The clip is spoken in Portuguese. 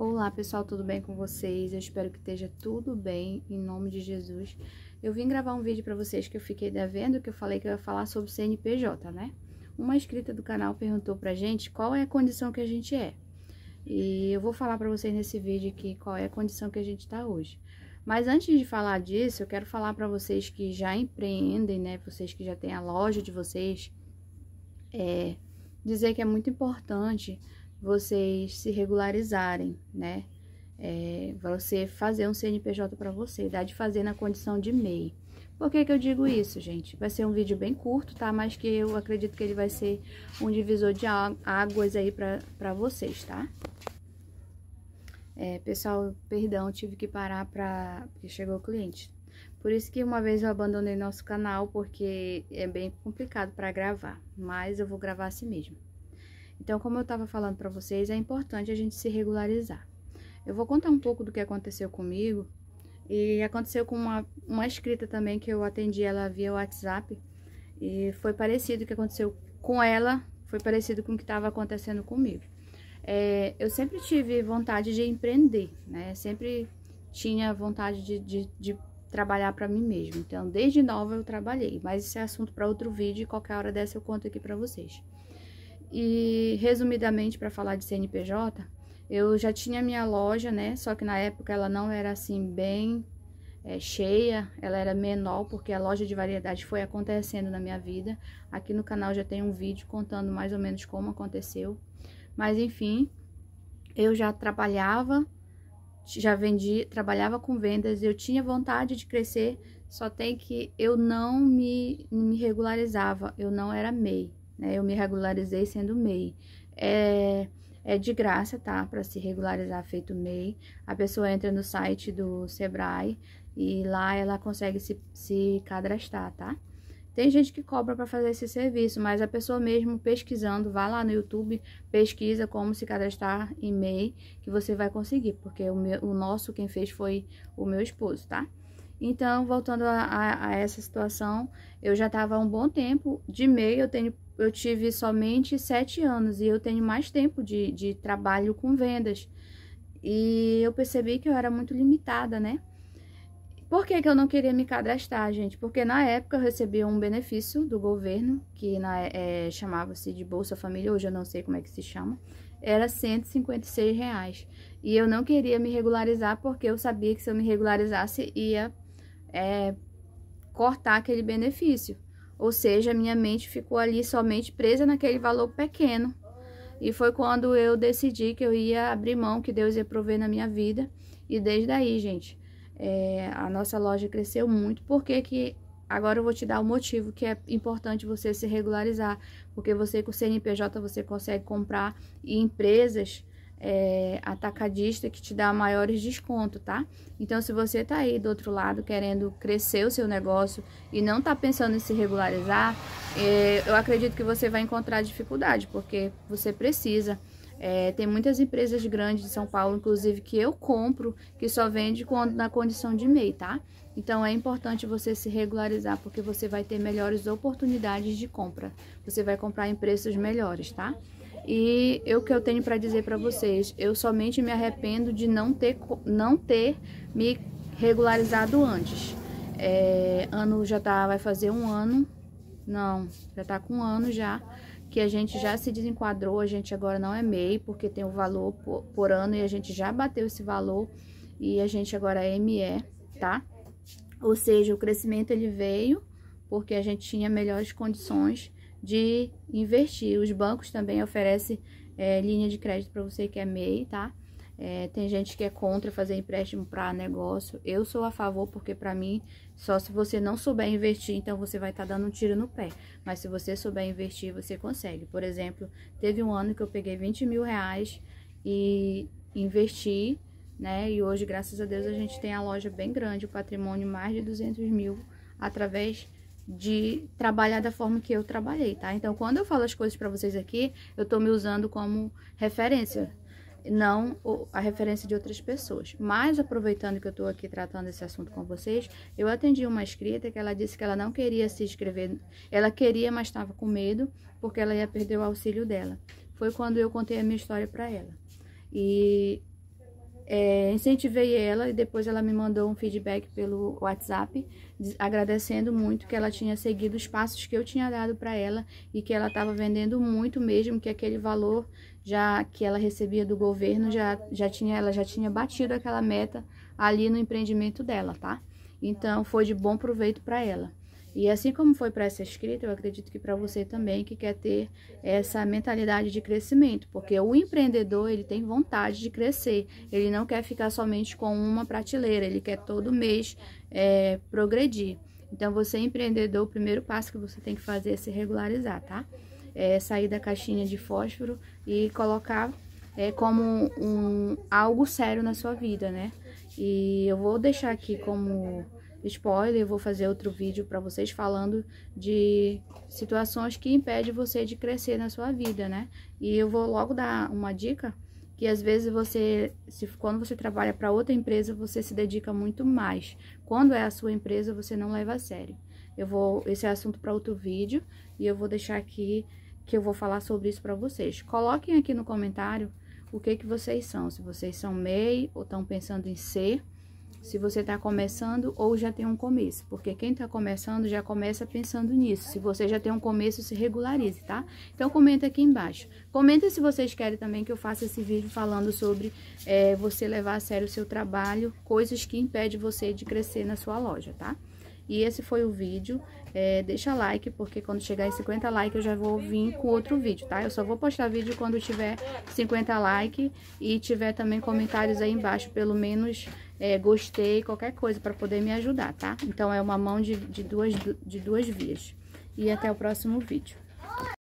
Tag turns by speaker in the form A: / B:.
A: Olá pessoal, tudo bem com vocês? Eu espero que esteja tudo bem, em nome de Jesus. Eu vim gravar um vídeo para vocês que eu fiquei devendo, que eu falei que eu ia falar sobre CNPJ, né? Uma inscrita do canal perguntou pra gente qual é a condição que a gente é. E eu vou falar para vocês nesse vídeo aqui qual é a condição que a gente está hoje. Mas antes de falar disso, eu quero falar para vocês que já empreendem, né? Vocês que já têm a loja de vocês, é, dizer que é muito importante vocês se regularizarem, né? É, você fazer um CNPJ para você, dá de fazer na condição de MEI. Por que, que eu digo isso, gente? Vai ser um vídeo bem curto, tá? Mas que eu acredito que ele vai ser um divisor de águas aí para vocês, tá? É, pessoal, perdão, tive que parar para porque chegou o cliente. Por isso que uma vez eu abandonei nosso canal, porque é bem complicado para gravar. Mas eu vou gravar assim mesmo. Então, como eu estava falando para vocês, é importante a gente se regularizar. Eu vou contar um pouco do que aconteceu comigo e aconteceu com uma, uma escrita também que eu atendi ela via WhatsApp e foi parecido o que aconteceu com ela, foi parecido com o que estava acontecendo comigo. É, eu sempre tive vontade de empreender, né? Sempre tinha vontade de, de, de trabalhar para mim mesmo. Então, desde nova eu trabalhei, mas esse é assunto para outro vídeo e qualquer hora dessa eu conto aqui para vocês. E resumidamente para falar de CNPJ, eu já tinha minha loja, né? Só que na época ela não era assim bem é, cheia, ela era menor porque a loja de variedade foi acontecendo na minha vida. Aqui no canal já tem um vídeo contando mais ou menos como aconteceu. Mas enfim, eu já trabalhava, já vendi, trabalhava com vendas, eu tinha vontade de crescer, só tem que eu não me, me regularizava, eu não era MEI né? Eu me regularizei sendo MEI. É, é de graça, tá? Para se regularizar feito MEI. A pessoa entra no site do Sebrae e lá ela consegue se, se cadastrar, tá? Tem gente que cobra para fazer esse serviço, mas a pessoa mesmo pesquisando, vai lá no YouTube, pesquisa como se cadastrar em MEI, que você vai conseguir, porque o, meu, o nosso quem fez foi o meu esposo, tá? Então, voltando a, a, a essa situação, eu já estava há um bom tempo de MEI, eu tenho eu tive somente sete anos e eu tenho mais tempo de, de trabalho com vendas. E eu percebi que eu era muito limitada, né? Por que, que eu não queria me cadastrar, gente? Porque na época eu recebia um benefício do governo, que na, é, chamava-se de Bolsa Família, hoje eu não sei como é que se chama, era 156 reais. E eu não queria me regularizar porque eu sabia que se eu me regularizasse ia é, cortar aquele benefício. Ou seja, minha mente ficou ali somente presa naquele valor pequeno. E foi quando eu decidi que eu ia abrir mão, que Deus ia prover na minha vida. E desde aí, gente, é, a nossa loja cresceu muito, porque que agora eu vou te dar o um motivo que é importante você se regularizar, porque você com o CNPJ você consegue comprar e empresas é, atacadista que te dá maiores descontos, tá? Então, se você tá aí do outro lado querendo crescer o seu negócio e não tá pensando em se regularizar, é, eu acredito que você vai encontrar dificuldade, porque você precisa. É, tem muitas empresas grandes de São Paulo, inclusive, que eu compro, que só vende quando, na condição de MEI, tá? Então é importante você se regularizar, porque você vai ter melhores oportunidades de compra. Você vai comprar em preços melhores, tá? E o que eu tenho para dizer para vocês, eu somente me arrependo de não ter, não ter me regularizado antes. É, ano já tá, vai fazer um ano, não, já tá com um ano já, que a gente já se desenquadrou, a gente agora não é MEI, porque tem o um valor por, por, ano e a gente já bateu esse valor e a gente agora é ME, tá? Ou seja, o crescimento ele veio porque a gente tinha melhores condições de investir. Os bancos também oferecem é, linha de crédito para você que é MEI, tá? É, tem gente que é contra fazer empréstimo para negócio. Eu sou a favor, porque para mim, só se você não souber investir, então você vai estar tá dando um tiro no pé. Mas se você souber investir, você consegue. Por exemplo, teve um ano que eu peguei 20 mil reais e investi, né? E hoje, graças a Deus, a gente tem a loja bem grande, o patrimônio mais de 200 mil através de trabalhar da forma que eu trabalhei, tá? Então, quando eu falo as coisas para vocês aqui, eu tô me usando como referência, não a referência de outras pessoas. Mas aproveitando que eu tô aqui tratando esse assunto com vocês, eu atendi uma escrita que ela disse que ela não queria se inscrever, ela queria, mas estava com medo, porque ela ia perder o auxílio dela. Foi quando eu contei a minha história para ela. E é, incentivei ela e depois ela me mandou um feedback pelo WhatsApp, agradecendo muito que ela tinha seguido os passos que eu tinha dado para ela e que ela estava vendendo muito mesmo, que aquele valor já que ela recebia do governo já, já tinha ela já tinha batido aquela meta ali no empreendimento dela, tá? Então foi de bom proveito para ela. E assim como foi para essa escrita, eu acredito que para você também que quer ter essa mentalidade de crescimento, porque o empreendedor, ele tem vontade de crescer, ele não quer ficar somente com uma prateleira, ele quer todo mês é, progredir. Então, você é empreendedor, o primeiro passo que você tem que fazer é se regularizar, tá? É sair da caixinha de fósforo e colocar é, como um, algo sério na sua vida, né? E eu vou deixar aqui como spoiler, eu vou fazer outro vídeo para vocês falando de situações que impedem você de crescer na sua vida, né? E eu vou logo dar uma dica que às vezes você, se, quando você trabalha para outra empresa, você se dedica muito mais. Quando é a sua empresa, você não leva a sério. Eu vou, esse é assunto para outro vídeo e eu vou deixar aqui que eu vou falar sobre isso para vocês. Coloquem aqui no comentário o que que vocês são, se vocês são MEI ou estão pensando em ser se você está começando ou já tem um começo, porque quem está começando já começa pensando nisso. Se você já tem um começo, se regularize, tá? Então comenta aqui embaixo. Comenta se vocês querem também que eu faça esse vídeo falando sobre é, você levar a sério o seu trabalho, coisas que impedem você de crescer na sua loja, tá? E esse foi o vídeo. É, deixa like, porque quando chegar em 50 likes eu já vou vir com outro vídeo, tá? Eu só vou postar vídeo quando tiver 50 likes e tiver também comentários aí embaixo, pelo menos é, gostei, qualquer coisa para poder me ajudar, tá? Então, é uma mão de, de, duas, de duas vias. E até o próximo vídeo.